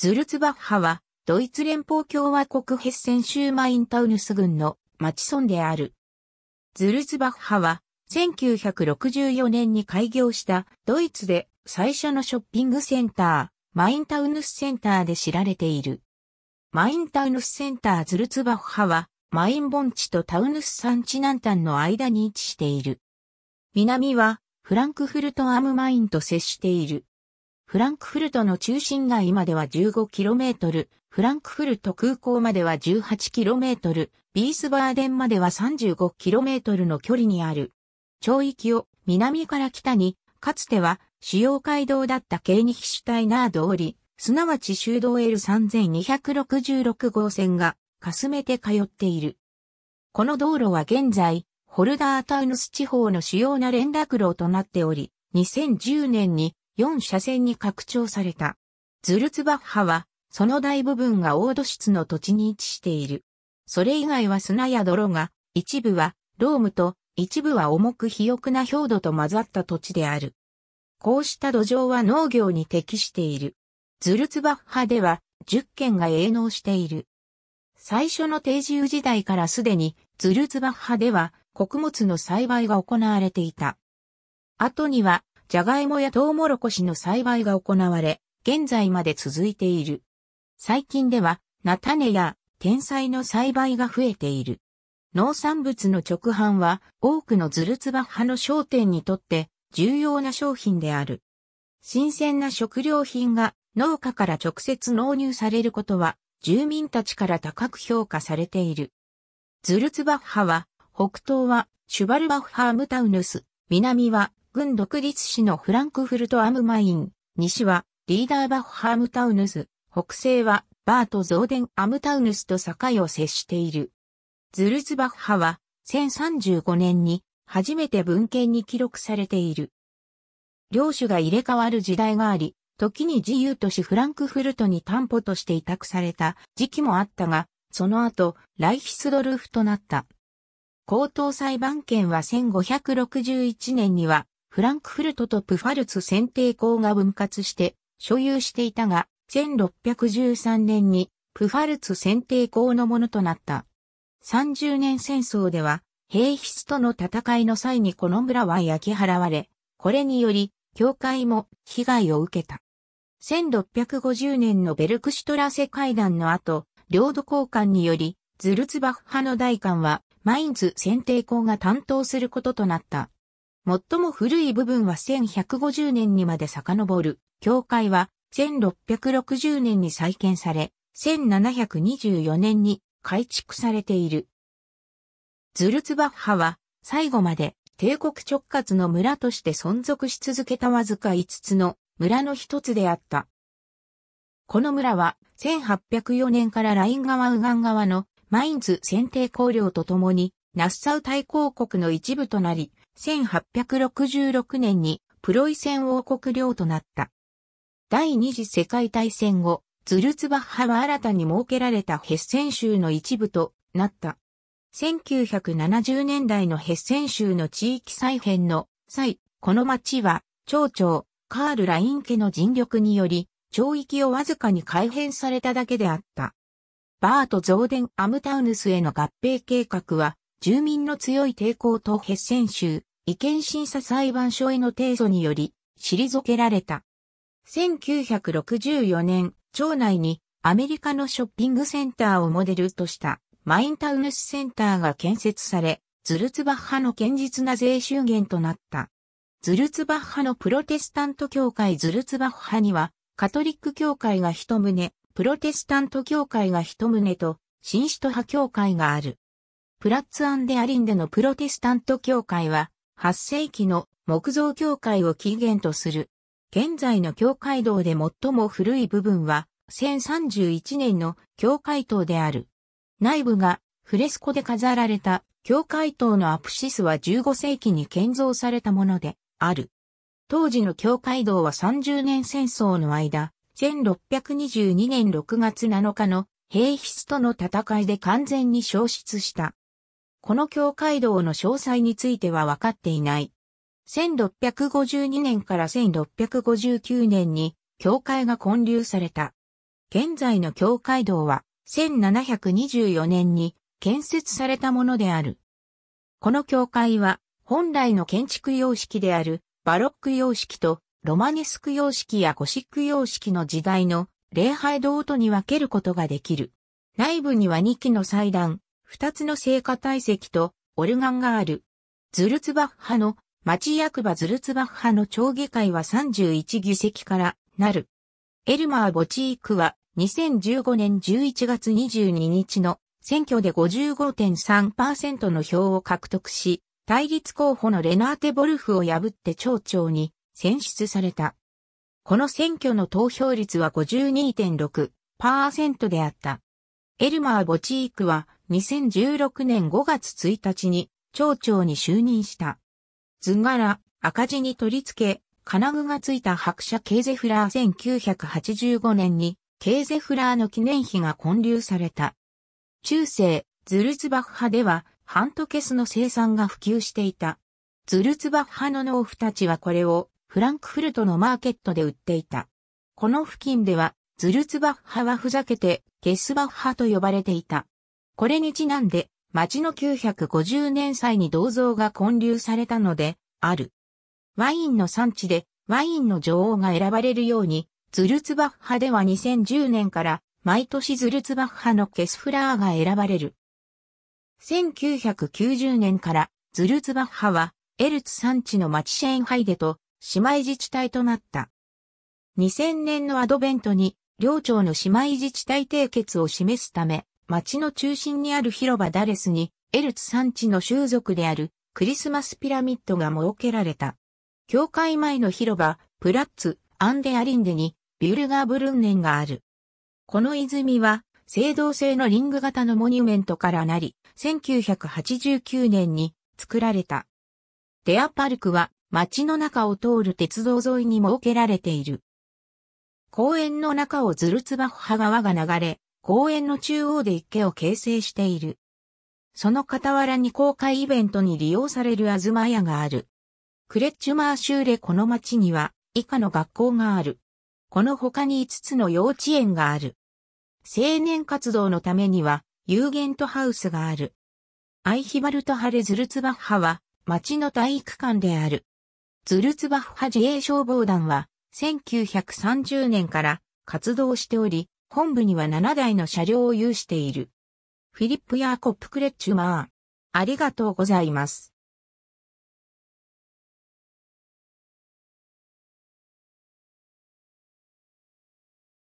ズルツバッハは、ドイツ連邦共和国ヘッセン州マインタウヌス郡の町村である。ズルツバッハは、1964年に開業したドイツで最初のショッピングセンター、マインタウヌスセンターで知られている。マインタウヌスセンターズルツバッハは、マインボンチとタウヌス山地南端の間に位置している。南は、フランクフルトアムマインと接している。フランクフルトの中心街までは 15km、フランクフルト空港までは 18km、ビースバーデンまでは 35km の距離にある。町域を南から北に、かつては主要街道だったケーニヒシュタイナー通り、すなわち修道 L3266 号線がかすめて通っている。この道路は現在、ホルダータウヌス地方の主要な連絡路となっており、2010年に4車線に拡張された。ズルツバッハは、その大部分がオード室の土地に位置している。それ以外は砂や泥が、一部はロームと一部は重く肥沃な氷土と混ざった土地である。こうした土壌は農業に適している。ズルツバッハでは10軒が営農している。最初の定住時代からすでにズルツバッハでは穀物の栽培が行われていた。後にはジャガイモやトウモロコシの栽培が行われ、現在まで続いている。最近では、菜種や天才の栽培が増えている。農産物の直販は多くのズルツバ派の商店にとって重要な商品である。新鮮な食料品が農家から直接納入されることは住民たちから高く評価されている。ズルツバッハは北東はシュバルバッハームタウヌス、南は軍独立市のフランクフルトアムマイン、西はリーダーバッハムタウヌス、北西はバートゾーデンアムタウヌスと境を接している。ズルツバッハは1035年に初めて文献に記録されている。領主が入れ替わる時代があり、時に自由都市フランクフルトに担保として委託された時期もあったが、その後、ライヒスドルフとなった。高等裁判権は1561年にはフランクフルトとプファルツ選定校が分割して所有していたが、1613年にプファルツ選定校のものとなった。30年戦争では、兵筆との戦いの際にこの村は焼き払われ、これにより、教会も被害を受けた。1650年のベルクシュトラセ会談の後、領土交換により、ズルツバフ派の大官は、マインズ選定校が担当することとなった。最も古い部分は1150年にまで遡る。教会は1660年に再建され、1724年に改築されている。ズルツバッハは最後まで帝国直轄の村として存続し続けたわずか5つの村の一つであった。この村は1804年からライン川右岸側のマインズ選定公領とともにナッサウ大公国の一部となり、1866年にプロイセン王国領となった。第二次世界大戦後、ズルツバッハは新たに設けられたヘッセン州の一部となった。1970年代のヘッセン州の地域再編の際、この町は、町長、カール・ライン家の尽力により、町域をわずかに改変されただけであった。バートデン・アムタウヌスへの合併計画は、住民の強い抵抗とヘッセン州、違憲審査裁判所への提訴により、退けられた。1964年、町内にアメリカのショッピングセンターをモデルとしたマインタウヌスセンターが建設され、ズルツバッハの堅実な税収源となった。ズルツバッハのプロテスタント教会ズルツバッハには、カトリック教会が一棟、プロテスタント教会が一棟と、新首都派教会がある。プラッツアンデアリンでのプロテスタント教会は、8世紀の木造教会を起源とする。現在の教会道で最も古い部分は、1031年の教会塔である。内部がフレスコで飾られた教会塔のアプシスは15世紀に建造されたものである。当時の教会堂は30年戦争の間、1622年6月7日の兵筆との戦いで完全に消失した。この教会堂の詳細については分かっていない。1652年から1659年に教会が建立された。現在の教会堂は1724年に建設されたものである。この教会は本来の建築様式であるバロック様式とロマネスク様式やゴシック様式の時代の礼拝堂とに分けることができる。内部には2基の祭壇、二つの聖火体積とオルガンがある。ズルツバッハの町役場ズルツバッハの町議会は31議席からなる。エルマー・ボチークは2015年11月22日の選挙で55.3%の票を獲得し、対立候補のレナーテ・ボルフを破って町長に選出された。この選挙の投票率は52.6%であった。エルマー・ボチークは2016年5月1日に町長に就任した。図柄、赤字に取り付け、金具がついた白車ケーゼフラー1985年に、ケーゼフラーの記念碑が建立された。中世、ズルツバッハでは、ハントケスの生産が普及していた。ズルツバッハの農夫たちはこれを、フランクフルトのマーケットで売っていた。この付近では、ズルツバッハはふざけて、ケスバッハと呼ばれていた。これにちなんで、町の950年祭に銅像が建立されたので、ある。ワインの産地で、ワインの女王が選ばれるように、ズルツバッハでは2010年から、毎年ズルツバッハのケスフラーが選ばれる。1990年から、ズルツバッハは、エルツ産地の町シェーンハイデと、姉妹自治体となった。2000年のアドベントに、両町の姉妹自治体締結を示すため、町の中心にある広場ダレスに、エルツ山地の習族であるクリスマスピラミッドが設けられた。教会前の広場、プラッツ、アンデアリンデに、ビュルガーブルンネンがある。この泉は、青銅製のリング型のモニュメントからなり、1989年に作られた。デアパルクは街の中を通る鉄道沿いに設けられている。公園の中をズルツバッハ川が流れ、公園の中央で池を形成している。その傍らに公開イベントに利用されるあずま屋がある。クレッチュマーシューレこの町には以下の学校がある。この他に5つの幼稚園がある。青年活動のためにはユーゲントハウスがある。アイヒバルトハレズルツバッハは町の体育館である。ズルツバッハ自衛消防団は1930年から活動しており、本部には7台の車両を有している。フィリップ・ヤーコップ・クレッチュマー。ありがとうございます。